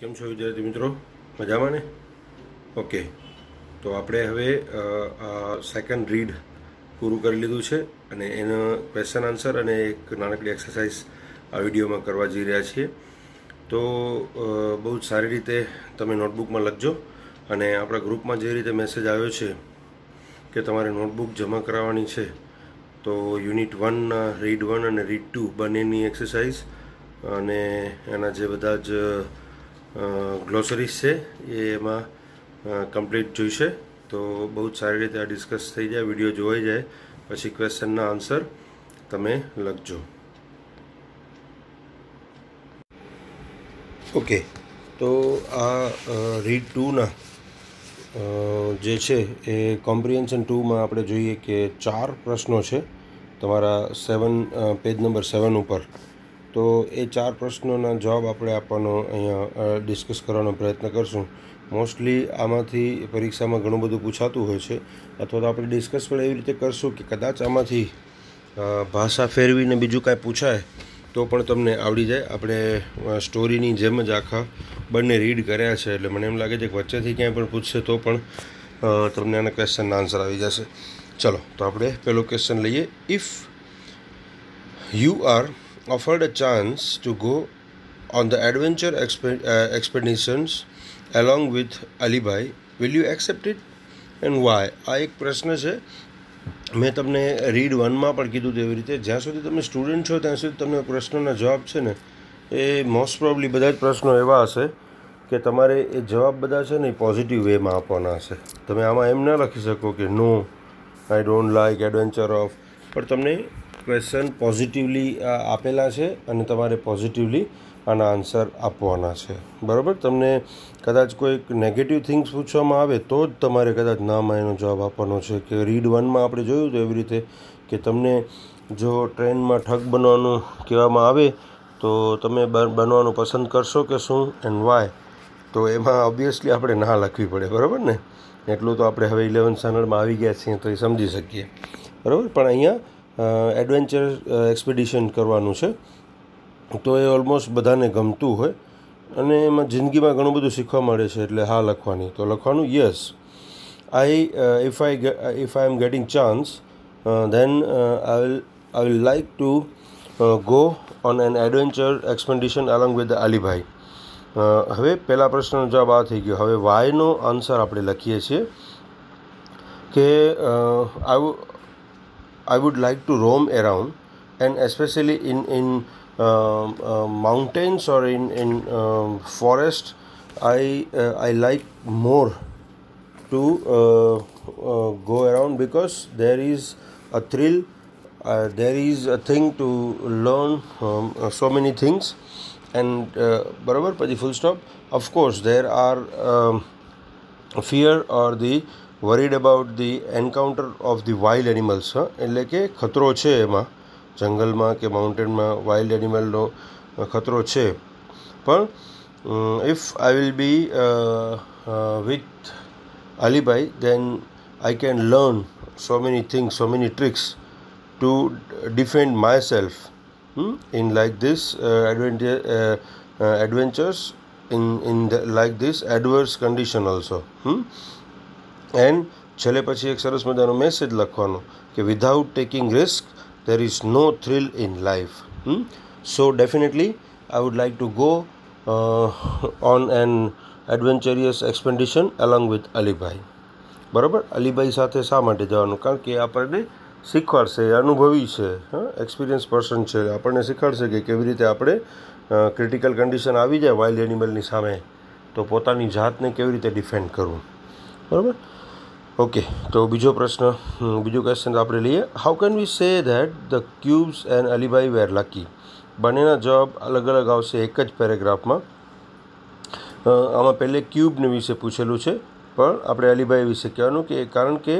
કેમ છો વિદ્યાર્થી મિત્રો મજામાં ને ઓકે તો આપણે હવે સેકન્ડ રીડ પૂરું કરી લીધું છે અને એનો ક્વેશ્ચન આન્સર અને એક નાનકડી એક્સરસાઇઝ આ વિડીયોમાં કરવા જઈ રહ્યા છીએ તો બહુ જ સારી રીતે તમે નોટબુકમાં લખજો અને આપણા ગ્રુપમાં જે રીતે મેસેજ આવ્યો છે કે તમારે નોટબુક જમા કરાવવાની છે તો યુનિટ વન રીડ વન અને રીડ ટુ બંનેની એક્સરસાઇઝ અને એના જે બધા જ ગ્લોસરીઝ છે એ એમાં કમ્પ્લીટ જોઈશે તો બહુ જ સારી રીતે આ ડિસ્કસ થઈ જાય વિડીયો જોવાઈ જાય પછી ક્વેશ્ચનના આન્સર તમે લખજો ઓકે તો આ રીડ ટુના જે છે એ કોમ્પ્રિહેન્શન ટુમાં આપણે જોઈએ કે ચાર પ્રશ્નો છે તમારા સેવન પેજ નંબર સેવન ઉપર તો એ ચાર પ્રશ્નોના જવાબ આપણે આપવાનો અહીંયા ડિસ્કસ કરવાનો પ્રયત્ન કરશું મોસ્ટલી આમાંથી પરીક્ષામાં ઘણું બધું પૂછાતું હોય છે અથવા તો આપણે ડિસ્કસ પણ એવી રીતે કરશું કે કદાચ આમાંથી ભાષા ફેરવીને બીજું કાંઈ પૂછાય તો પણ તમને આવડી જાય આપણે સ્ટોરીની જેમ જ આખા બંને રીડ કર્યા છે એટલે મને એમ લાગે છે કે વચ્ચેથી ક્યાંય પણ પૂછશે તો પણ તમને આના ક્વેશ્ચનના આન્સર આવી જશે ચલો તો આપણે પહેલો ક્વેશ્ચન લઈએ if you are offered a chance to go on the adventure exp- uh, expeditions along with Alibhai will you accept it and why આ એક પ્રશ્ન છે મેં તમને રીડ વનમાં પણ કીધું તેવી રીતે જ્યાં સુધી તમે સ્ટુડન્ટ છો ત્યાં સુધી તમને પ્રશ્નોના જવાબ છે ને એ મોસ્ટ પ્રોબ્લી બધા જ પ્રશ્નો એવા હશે કે તમારે એ જવાબ બધા છે ને એ પોઝિટિવ વેમાં આપવાના હશે તમે આમાં એમ ના લખી શકો કે no I don't like adventure of પણ તમને ક્વેશ્ચન પોઝિટિવલી આપેલા છે અને તમારે પોઝિટિવલી આના આન્સર આપવાના છે બરાબર તમને કદાચ કોઈક નેગેટિવ થિંગ્સ પૂછવામાં આવે તો જ તમારે કદાચ નામાં એનો જવાબ આપવાનો છે કે રીડ વનમાં આપણે જોયું તો એવી રીતે કે તમને જો ટ્રેનમાં ઠગ બનવાનું કહેવામાં આવે તો તમે બનવાનું પસંદ કરશો કે શું એન્ડ વાય તો એમાં ઓબ્વિયસલી આપણે ના લખવી પડે બરાબર ને એટલું તો આપણે હવે ઇલેવન સ્ટાન્ડર્ડમાં આવી ગયા છીએ તો એ સમજી શકીએ બરાબર પણ અહીંયા એડવેન્ચર એક્સપિડિશન કરવાનું છે તો એ ઓલમોસ્ટ બધાને ગમતું હોય અને એમાં જિંદગીમાં ઘણું બધું શીખવા મળે છે એટલે હા લખવાની તો લખવાનું yes I if I if I am getting chance then I will I will like to go on an adventure expedition along with Alibhai હવે પહેલા પ્રશ્નનો જવાબ આ થઈ ગયો હવે વાયનો આન્સર આપણે લખીએ છીએ કે આવું I would like to roam around and especially in in uh, uh, mountains or in in um, forest I uh, I like more to uh, uh, go around because there is a thrill there is a thing to learn um, so many things and barabar uh, full stop of course there are um, fear or the worried about the encounter of the wild animals એટલે કે ખતરો છે એમાં જંગલમાં કે માઉન્ટેનમાં wild એનિમલનો ખતરો છે પણ if I will be with Alibhai then I can learn so many things so many tricks to defend my self in like this adventures in in like this adverse condition also and છેલ્લે પછી એક સરસ મજાનો message લખવાનો કે without taking risk there is no thrill in life so definitely I would like to go on an adventurous expedition along with Alibhai બરાબર અલીભાઈ સાથે શા માટે જવાનું કારણ કે આપણને શીખવાડશે અનુભવી છે એક્સપિરિયન્સ પર્સન છે આપણને શીખવાડશે કે કેવી રીતે આપણે ક્રિટિકલ કન્ડિશન આવી જાય વાઇલ્ડ એનિમલની સામે તો પોતાની જાતને કેવી રીતે ડિફેન્ડ કરવું બરાબર ઓકે તો બીજો પ્રશ્ન બીજું ક્વેશ્ચન આપણે લઈએ how can we say that the cubs and Alibhai were lucky બંનેના જવાબ અલગ અલગ આવશે એક જ પેરેગ્રાફમાં આમાં પહેલે ક્યુબને વિશે પૂછેલું છે પણ આપણે અલીભાઈ વિશે કહેવાનું કે કારણ કે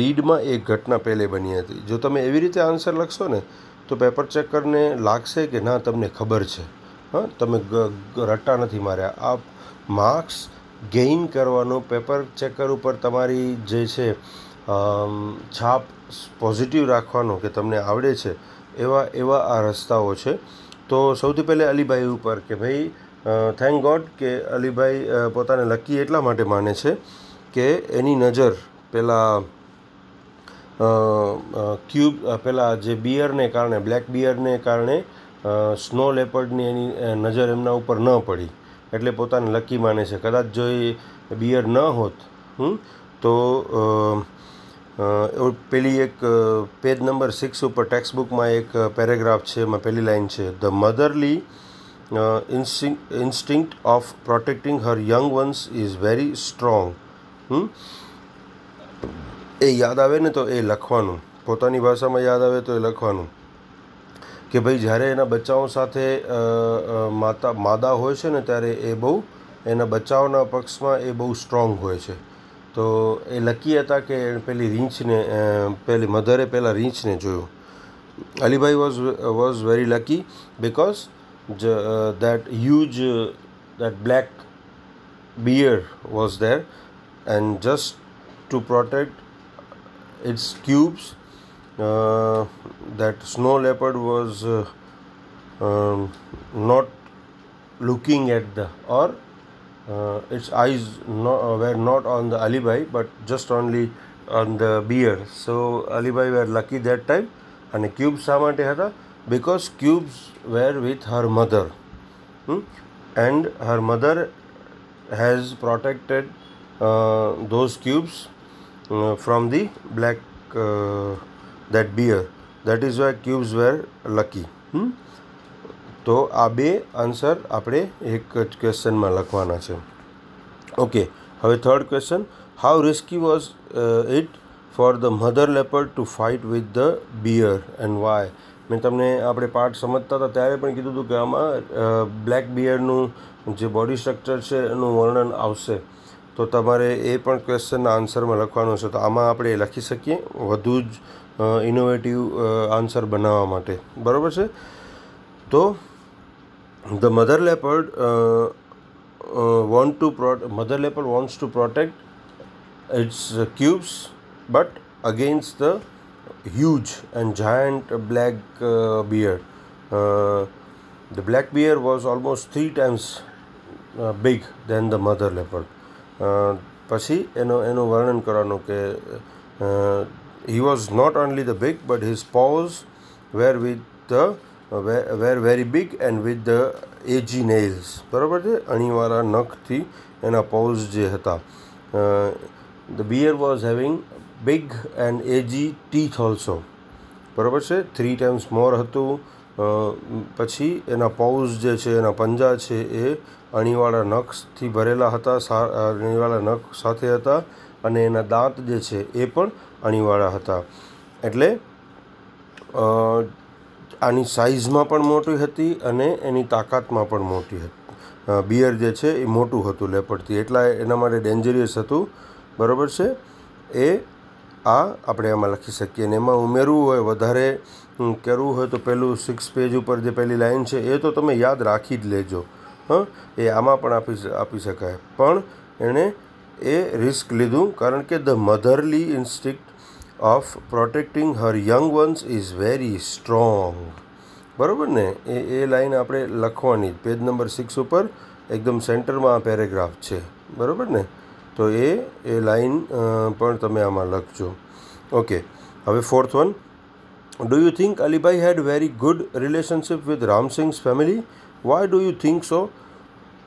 રીડમાં એક ઘટના પહેલે બની હતી જો તમે એવી રીતે આન્સર લખશો ને તો પેપર ચેકરને લાગશે કે ના તમને ખબર છે હા તમે રટ્ટા નથી માર્યા આ માર્ક્સ ગેઇન કરવાનો પેપર ચેકર ઉપર તમારી જે છે છાપ પોઝિટિવ રાખવાનો કે તમને આવડે છે એવા એવા આ રસ્તાઓ છે તો સૌથી પહેલાં અલીભાઈ ઉપર કે ભાઈ થેન્ક ગોડ કે અલીભાઈ પોતાને લકી એટલા માટે માને છે કે એની નજર પેલા ક્યુબ પેલા જે બિયરને કારણે બ્લેક બિયરને કારણે સ્નો લેપર્ડની એની નજર એમના ઉપર ન પડી એટલે પોતાને લકી માને છે કદાચ જો એ બિયર ન હોત તો પેલી એક પેજ નંબર સિક્સ ઉપર ટેક્સ્ટ બુકમાં એક પેરેગ્રાફ છે એમાં પહેલી લાઇન છે the motherly instinct of protecting her young ones is very strong એ યાદ આવે ને તો એ લખવાનું પોતાની ભાષામાં યાદ આવે તો એ લખવાનું કે ભાઈ જ્યારે એના બચ્ચાઓ સાથે માતા માદા હોય છે ને ત્યારે એ બહુ એના બચ્ચાઓના પક્ષમાં એ બહુ સ્ટ્રોંગ હોય છે તો એ લકી હતા કે પેલી રીંછને પેલી મધરે પહેલાં રીંછને જોયું Alibhai was was very lucky because that huge that black bear was there and just to protect its cubs Uh, that snow leopard was uh, um, not looking at the or uh, its eyes no, uh, were not on the alibi but just only on the beer so alibi were lucky that time અને cubes શા because cubes were with her mother her hmm? and her mother has protected uh, those cubes uh, from the black uh, that bear that is why cubs were lucky તો આ બે answer આપણે એક જ ક્વેશ્ચનમાં લખવાના છે okay હવે third question how risky was it for the mother leopard to fight with the bear and why મેં તમને આપણે પાર્ટ સમજતા હતા ત્યારે પણ કીધું હતું કે આમાં બ્લેક uh, બિયરનું જે બોડી સ્ટ્રક્ચર છે એનું વર્ણન આવશે તો તમારે એ પણ ક્વેશ્ચનના આન્સરમાં લખવાનું છે તો આમાં આપણે લખી શકીએ વધુ જ ઇનોવેટિવ આન્સર બનાવવા માટે બરાબર છે તો the mother leopard want to પ્રોટ mother leopard wants to protect its cubs but against the huge and giant black bear the black bear was almost three times big than the mother leopard પછી એનો એનું વર્ણન કરવાનું કે he was not only the big, but his paws were with the uh, were, were very big and with the edgy nails બરાબર છે અણીવાળા નખથી એના પાઉઝ જે હતા the bear was having big and edgy teeth also બરાબર છે three times મોર હતું પછી એના પાઉઝ જે છે એના પંજા છે એ અણીવાળા નખથી ભરેલા હતા અણીવાળા નખ સાથે હતા અને એના દાંત જે છે એ પણ અણીવાળા હતા એટલે આની સાઇઝમાં પણ મોટી હતી અને એની તાકાતમાં પણ મોટી હતી બિયર જે છે એ મોટું હતું લેપડથી એટલા એના માટે ડેન્જરિયસ હતું બરાબર છે એ આ આપણે એમાં લખી શકીએ અને એમાં ઉમેરવું હોય વધારે કરવું હોય તો પહેલું સિક્સ પેજ ઉપર જે પહેલી લાઈન છે એ તો તમે યાદ રાખી જ લેજો હં એ આમાં પણ આપી આપી શકાય પણ એણે એ રિસ્ક લીધું કારણ કે the motherly instinct of protecting her young ones is very strong બરાબર ને એ એ લાઈન આપણે લખવાની પેજ નંબર સિક્સ ઉપર એકદમ સેન્ટરમાં આ પેરેગ્રાફ છે બરાબર ને તો એ એ લાઈન પણ તમે આમાં લખજો ઓકે હવે fourth one do you think Alibhai had very good relationship with Ramsingh's family why do you think so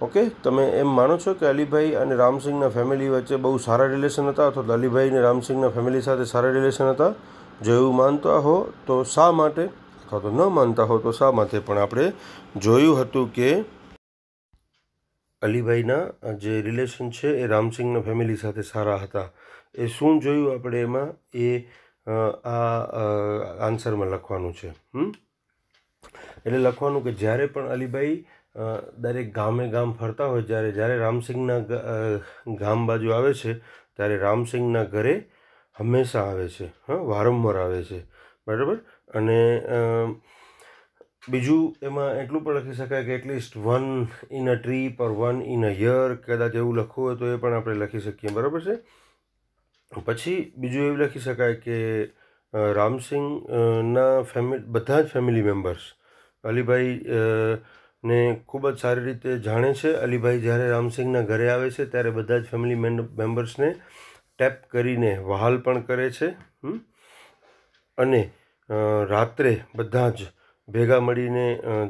okay તમે એમ માનો છો કે અલીભાઈ અને રામસિંહના ફેમિલી વચ્ચે બહુ સારા રિલેશન હતા અથવા તો અલીભાઈ અને રામસિંહના ફેમિલી સાથે સારા રિલેશન હતા જો એવું માનતા હો તો શા માટે અથવા તો ન માનતા હો તો શા માટે પણ આપણે જોયું હતું કે અલીભાઈના જે રિલેશન છે એ રામસિંહના ફેમિલી સાથે સારા હતા એ શું જોયું આપણે એમાં એ આ આન્સરમાં લખવાનું છે હમ એટલે લખવાનું કે જ્યારે પણ અલીભાઈ દરેક ગામે ગામ ફરતા હોય જ્યારે જ્યારે રામસિંગના ગામ બાજુ આવે છે ત્યારે રામસિંગના ઘરે હંમેશા આવે છે હા વારંવાર આવે છે બરાબર અને બીજું એમાં એટલું પણ લખી શકાય કે at least one in a trip or one in a year કદાચ એવું લખવું હોય તો એ પણ આપણે લખી શકીએ બરાબર છે પછી બીજું એવું લખી શકાય કે રામસિંગના ફેમિલી બધા જ ફેમિલી મેમ્બર્સ અલીભાઈ ને ખૂબ જ સારી રીતે જાણે છે અલીભાઈ જ્યારે રામસિંહના ઘરે આવે છે ત્યારે બધા જ ફેમિલી મેમ્બર્સને ટેપ કરીને વહાલ પણ કરે છે અને રાત્રે બધા જ ભેગા મળીને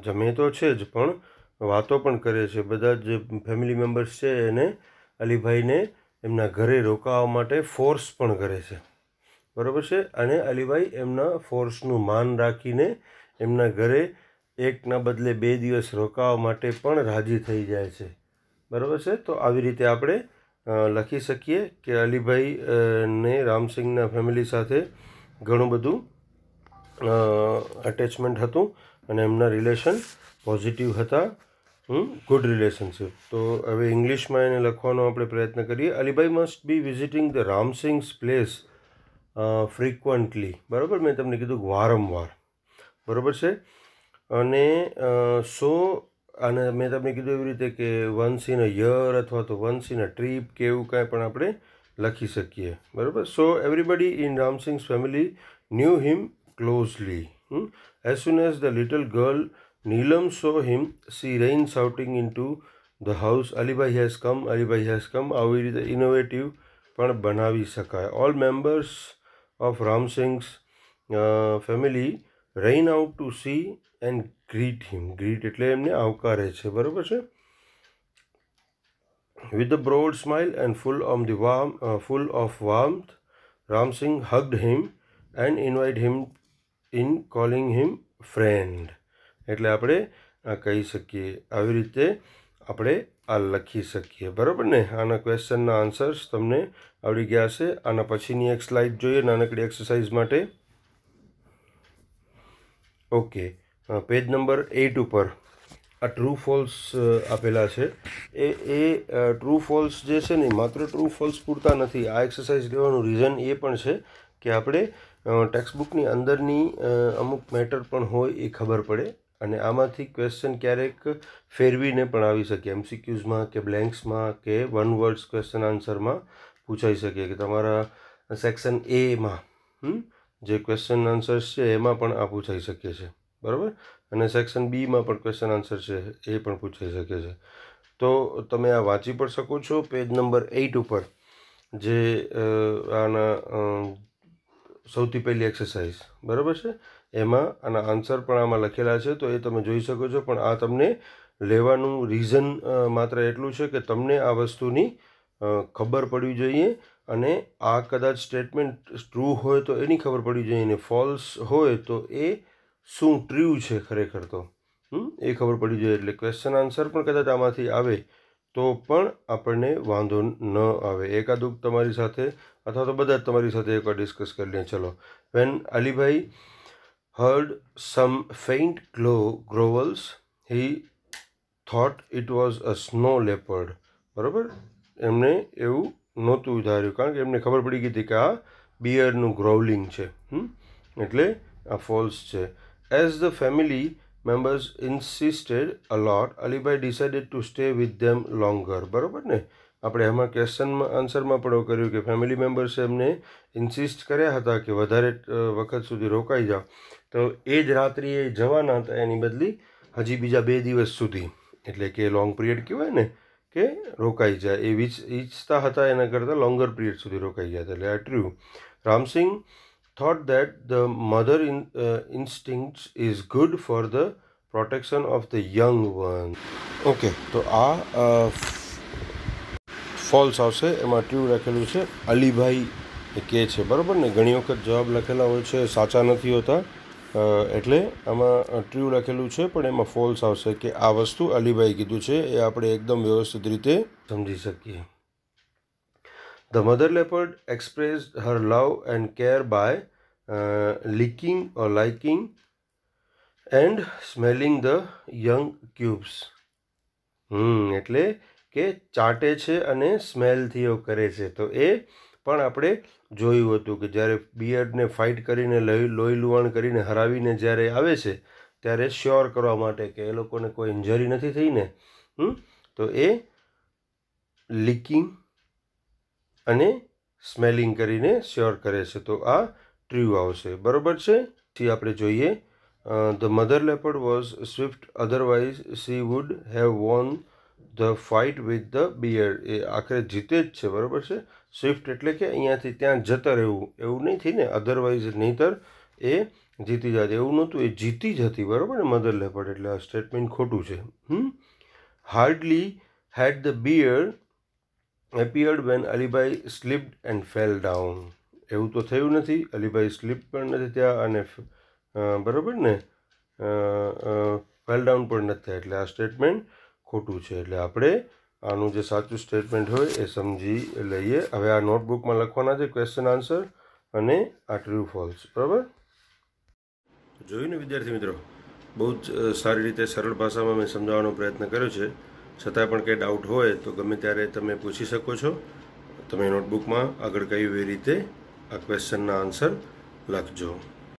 જમે તો છે જ પણ વાતો પણ કરે છે બધા જ ફેમિલી મેમ્બર્સ છે એને અલીભાઈને એમના ઘરે રોકાવા માટે ફોર્સ પણ કરે છે બરાબર છે અને અલીભાઈ એમના ફોર્સનું માન રાખીને એમના ઘરે એકના બદલે બે દિવસ રોકાવા માટે પણ રાજી થઈ જાય છે બરાબર છે તો આવી રીતે આપણે લખી શકીએ કે અલીભાઈ ને રામસિંગના ફેમિલી સાથે ઘણું બધું અટેચમેન્ટ હતું અને એમના રિલેશન પોઝિટિવ હતા ગુડ રિલેશનશીપ તો હવે ઇંગ્લિશમાં એને લખવાનો આપણે પ્રયત્ન કરીએ Alibhai must be visiting the Ramsingh's place frequently બરાબર મેં તમને કીધું વારંવાર બરાબર છે અને સો અને મેં તમને કીધું એવી રીતે કે વન્સ ઇન અ યર અથવા તો વન્સ ઇન અ ટ્રીપ કે એવું કાંઈ પણ આપણે લખી શકીએ બરાબર so everybody in Ramsingh's family knew him closely as soon as the little girl Neelam saw him she ran shouting in to the house Alibhai has come Alibhai has come આવી રીતે ઇનોવેટિવ પણ બનાવી શકાય all members of Ramsingh's family ran out to see and greet him greet એટલે એમને આવકારે છે બરાબર છે with a broad smile and full of the warm full of વાર્મથ Ramsingh hugged him and invite him in calling him friend એટલે આપણે આ કહી શકીએ આવી રીતે આપણે આ લખી શકીએ બરાબર ને આના ક્વેશ્ચનના આન્સર્સ તમને આવડી ગયા છે આના પછીની એક સ્લાઇડ જોઈએ નાનકડી એક્સરસાઇઝ માટે ઓકે પેજ નંબર એઇટ ઉપર આ ટ્રુ ફોલ્સ આપેલા છે એ એ ટ્રુ ફોલ્સ જે છે ને માત્ર ટ્રુ ફોલ્સ પૂરતા નથી આ એક્સરસાઇઝ લેવાનું રીઝન એ પણ છે કે આપણે ટેક્સ્ટબુકની અંદરની અમુક મેટર પણ હોય એ ખબર પડે અને આમાંથી ક્વેશ્ચન ક્યારેક ફેરવીને પણ આવી શકે એમસીક્યુઝમાં કે બ્લેન્ક્સમાં કે વન વર્ડ્સ ક્વેશ્ચન આન્સરમાં પૂછાઈ શકે કે તમારા સેક્શન એમાં હમ જે ક્વેશ્ચન આન્સર્સ છે એમાં પણ આ પૂછાઈ શકે છે બરાબર અને સેક્શન બીમાં પણ ક્વેશ્ચન આન્સર છે એ પણ પૂછાઈ શકે છે તો તમે આ વાંચી પણ શકો છો પેજ નંબર એઇટ ઉપર જે આના સૌથી પહેલી એક્સરસાઇઝ બરાબર છે એમાં આના આન્સર પણ આમાં લખેલા છે તો એ તમે જોઈ શકો છો પણ આ તમને લેવાનું રીઝન માત્ર એટલું છે કે તમને આ વસ્તુની ખબર પડવી જોઈએ અને આ કદાચ સ્ટેટમેન્ટ ટ્રુ હોય તો એની ખબર પડવી જોઈએ અને ફોલ્સ હોય તો એ શું ટ્રુ છે ખરેખર તો એ ખબર પડવી જોઈએ એટલે ક્વેશ્ચન આન્સર પણ કદાચ આમાંથી આવે તો પણ આપણને વાંધો ન આવે એકાદુક તમારી સાથે અથવા તો બધા તમારી સાથે એકવાર ડિસ્કસ કરી લે ચલો when Alibhai heard some faint low growls he thought it was a snow leopard બરાબર એમને એવું નહોતું ધાર્યું કારણ કે એમને ખબર પડી ગઈ કે આ બિયરનું ગ્રોવલિંગ છે એટલે આ ફોલ્સ છે as the family members insisted a lot Alibhai decided to stay with them longer બરાબર ને આપણે એમાં ક્વેશ્ચનમાં આન્સરમાં પણ કર્યું કે ફેમિલી મેમ્બર્સે એમને ઇન્સિસ્ટ કર્યા હતા કે વધારે વખત સુધી રોકાઈ જાઓ તો એ જ રાત્રિએ જવાના હતા એની બદલી હજી બીજા બે દિવસ સુધી એટલે કે લોંગ પિરિયડ કહેવાય ને કે રોકાઈ જાય એ વિચ ઈચ્છતા હતા એના કરતાં લોંગર પીરિયડ સુધી રોકાઈ ગયા હતા એટલે આ true Ramsingh thought that the mother in instinct is good for the protection of the young one okay તો આ ફોલ્સ આવશે એમાં ટ્રુ લખેલું છે અલીભાઈ કહે છે બરાબર ને ઘણી વખત જવાબ લખેલા હોય છે સાચા નથી હોતા એટલે આમાં ટ્રીવ લખેલું છે પણ એમાં ફોલ્સ આવશે કે આ વસ્તુ અલીભાઈ કીધું છે એ આપણે એકદમ વ્યવસ્થિત રીતે સમજી શકીએ the mother leopard express her love and care by licking or liking and smelling the young cubs hmm એટલે કે ચાટે છે અને સ્મેલથી એવું કરે છે તો એ પણ આપણે જોયું હતું કે જ્યારે બિયર્ડને ફાઇટ કરીને લઈ લોહી લુહાણ કરીને હરાવીને જ્યારે આવે છે ત્યારે શ્યોર કરવા માટે કે એ લોકોને કોઈ ઇન્જરી નથી થઈને તો એ લિકિંગ અને સ્મેલિંગ કરીને શ્યોર કરે છે તો આ ટ્રીવ આવશે બરાબર છે થી આપણે જોઈએ the mother leopard was swift otherwise she would have won the fight with the bear એ આખરે જીતે જ છે બરાબર છે શિફ્ટ એટલે કે અહીંયાથી ત્યાં જતા રહેવું એવું નહીં થઈ ને અધરવાઇઝ નહીંતર એ જીતી જતી એવું નહોતું એ જીતી જ હતી બરાબર ને મધર લેપર્ડ એટલે આ સ્ટેટમેન્ટ ખોટું છે hmm hardly had the bear appeared when Alibhai slipped and fell down એવું તો થયું નથી અલીભાઈ સ્લીપ પણ નથી ત્યાં અને બરાબર ને ફેલ ડાઉન પણ નથી થયા એટલે આ સ્ટેટમેન્ટ ખોટું છે એટલે આપણે આનું જે સાચું સ્ટેટમેન્ટ હોય એ સમજી લઈએ હવે આ નોટબુકમાં લખવાના છે ક્વેશ્ચન આન્સર અને આ ટ્રુ ફોલ્સ બરાબર જોયું ને વિદ્યાર્થી મિત્રો બહુ જ સારી રીતે સરળ ભાષામાં મેં સમજાવવાનો પ્રયત્ન કર્યો છે છતાં પણ કંઈ ડાઉટ હોય તો ગમે ત્યારે તમે પૂછી શકો છો તમે નોટબુકમાં આગળ કઈ એવી રીતે આ ક્વેશ્ચનના આન્સર લખજો